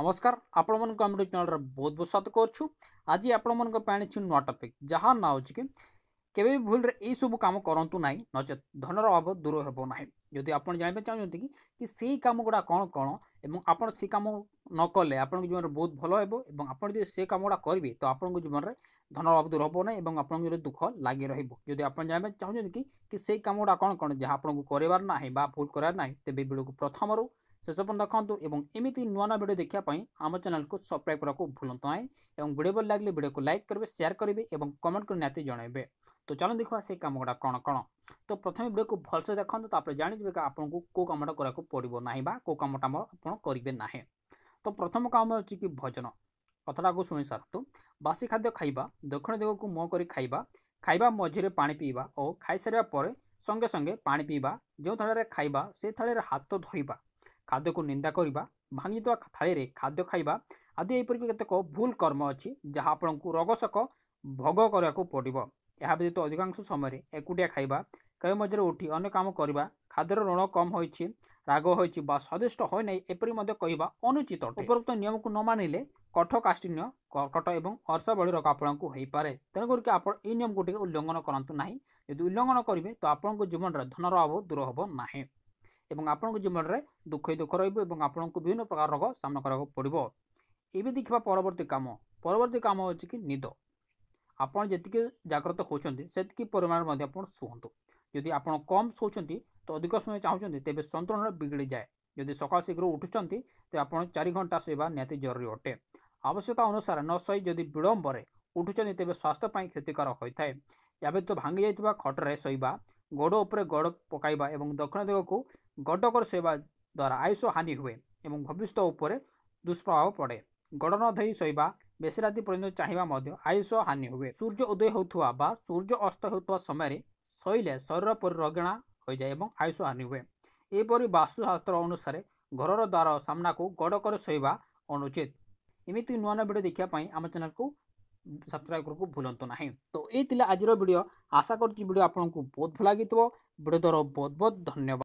नमस्कार आपण मानक आम चैनल बहुत बहुत स्वागत करुँ आज आपण नुआ टपिक जहाँ ना हो के भूल यही सब कम करूँ ना नचे धनर अभाव दूर हेबना जदि आप जानवा चाहते कि कि कम गुड़ा कौन कौन एप से कम नक आप जीवन में बहुत भल हम से कम गुड़ा करेंगे तो आप जीवन में धन अभाव दूर हम ना आप दुख लगे रही है जब आप जानवा चाहते कि से कम गुड़ा कौन कौन जहाँ आपार ना बा भूल करार ना तेज भिडियो प्रथम रू शेष पर्यटन देखो एमती नुआ ना भिडियो देखापी आम चैनल को सब्सक्राइब करा भूलत ना और भिडियो भल लगे भिडियो को लाइक करेंगे सेयार करेंगे और कमेंट को निति ତ ଚାଲନ୍ତୁ ଦେଖିବା ସେ କାମ ଗୁଡ଼ା କ'ଣ କ'ଣ ତ ପ୍ରଥମେ ଭିଡ଼ିଓକୁ ଭଲସେ ଦେଖନ୍ତୁ ତାପରେ ଜାଣିଯିବେ ଆପଣଙ୍କୁ କେଉଁ କାମଟା କରିବାକୁ ପଡ଼ିବ ନାହିଁ ବା କେଉଁ କାମଟା ଆପଣ କରିବେ ନାହିଁ ତ ପ୍ରଥମ କାମ ହେଉଛି କି ଭୋଜନ କଥାଟାକୁ ଶୁଣି ସାରନ୍ତୁ ବାସି ଖାଦ୍ୟ ଖାଇବା ଦକ୍ଷିଣ ଦିଗକୁ ମୁହଁ କରି ଖାଇବା ଖାଇବା ମଝିରେ ପାଣି ପିଇବା ଓ ଖାଇସାରିବା ପରେ ସଙ୍ଗେ ସଙ୍ଗେ ପାଣି ପିଇବା ଯେଉଁ ଥାଳିରେ ଖାଇବା ସେ ଥାଳିରେ ହାତ ଧୋଇବା ଖାଦ୍ୟକୁ ନିନ୍ଦା କରିବା ଭାଙ୍ଗିଥିବା ଥାଳିରେ ଖାଦ୍ୟ ଖାଇବା ଆଦି ଏହିପରି କେତେକ ଭୁଲ କର୍ମ ଅଛି ଯାହା ଆପଣଙ୍କୁ ରୋଗ ଶକ ଭୋଗ କରିବାକୁ ପଡ଼ିବ ଏହା ବ୍ୟତୀତ ଅଧିକାଂଶ ସମୟରେ ଏକୁଟିଆ ଖାଇବା କେବେ ମଝିରେ ଉଠି ଅନ୍ୟ କାମ କରିବା ଖାଦ୍ୟର ଋଣ କମ୍ ହୋଇଛି ରାଗ ହୋଇଛି ବା ସ୍ୱାଦିଷ୍ଟ ହୋଇନାହିଁ ଏପରି ମଧ୍ୟ କହିବା ଅନୁଚିତ ଉପରୋକ୍ତ ନିୟମକୁ ନ ମାନିଲେ କଠ କାଷ୍ଠିନ୍ୟ କର୍କଟ ଏବଂ ଅର୍ଷ ରୋଗ ଆପଣଙ୍କୁ ହୋଇପାରେ ତେଣୁ କରିକି ଆପଣ ଏହି ନିୟମକୁ ଟିକେ ଉଲ୍ଲଙ୍ଘନ କରନ୍ତୁ ନାହିଁ ଯଦି ଉଲ୍ଲଙ୍ଘନ କରିବେ ତ ଆପଣଙ୍କ ଜୀବନରେ ଧନର ଅଭାବ ଦୂର ହେବ ନାହିଁ ଏବଂ ଆପଣଙ୍କ ଜୀବନରେ ଦୁଃଖ ଦୁଃଖ ରହିବ ଏବଂ ଆପଣଙ୍କୁ ବିଭିନ୍ନ ପ୍ରକାର ରୋଗ ସାମ୍ନା କରିବାକୁ ପଡ଼ିବ ଏବେ ଦେଖିବା ପରବର୍ତ୍ତୀ କାମ ପରବର୍ତ୍ତୀ କାମ ହେଉଛି କି ନିଦ ଆପଣ ଯେତିକି ଜାଗ୍ରତ ହେଉଛନ୍ତି ସେତିକି ପରିମାଣରେ ମଧ୍ୟ ଆପଣ ଶୁଅନ୍ତୁ ଯଦି ଆପଣ କମ୍ ଶୋଉଛନ୍ତି ତ ଅଧିକ ସମୟ ଚାହୁଁଛନ୍ତି ତେବେ ସନ୍ତୁଳନ ବିଗିଡ଼ିଯାଏ ଯଦି ସକାଳ ଶୀଘ୍ର ଉଠୁଛନ୍ତି ତେବେ ଆପଣ ଚାରି ଘଣ୍ଟା ଶୋଇବା ନିହାତି ଜରୁରୀ ଅଟେ ଆବଶ୍ୟକତା ଅନୁସାରେ ନ ଶୋଇ ଯଦି ବିଳମ୍ବରେ ଉଠୁଛନ୍ତି ତେବେ ସ୍ୱାସ୍ଥ୍ୟ ପାଇଁ କ୍ଷତିକାରକ ହୋଇଥାଏ ଏହା ବ୍ୟତୀତ ଭାଙ୍ଗି ଯାଇଥିବା ଖଟରେ ଶୋଇବା ଗୋଡ଼ ଉପରେ ଗୋଡ଼ ପକାଇବା ଏବଂ ଦକ୍ଷିଣ ଦିଗକୁ ଗୋଡ଼ କରି ଶୋଇବା ଦ୍ୱାରା ଆୟୁଷ ହାନି ହୁଏ ଏବଂ ଭବିଷ୍ୟତ ଉପରେ ଦୁଷ୍ପ୍ରଭାବ ପଡ଼େ ଗୋଡ଼ ନ ଧୋଇ ଶୋଇବା बेसी राति पर्यटन चाहवा आयुष हानि हुए सूर्य उदय हो सूर्य अस्त हो समय शैले शरीर पर रगिणा हो जाए और आयुष हानि हुए यहपर वास्तुशास्त्र अनुसार घर द्वार सामना को गड़क शोवा अनुचित एमती नुआ नुआ भिड देखापी आम चेल को सब्सक्राइब करके भूलु ना तो ये आज आशा कर बहुत भल लगे भिड द्वारा बहुत बहुत धन्यवाद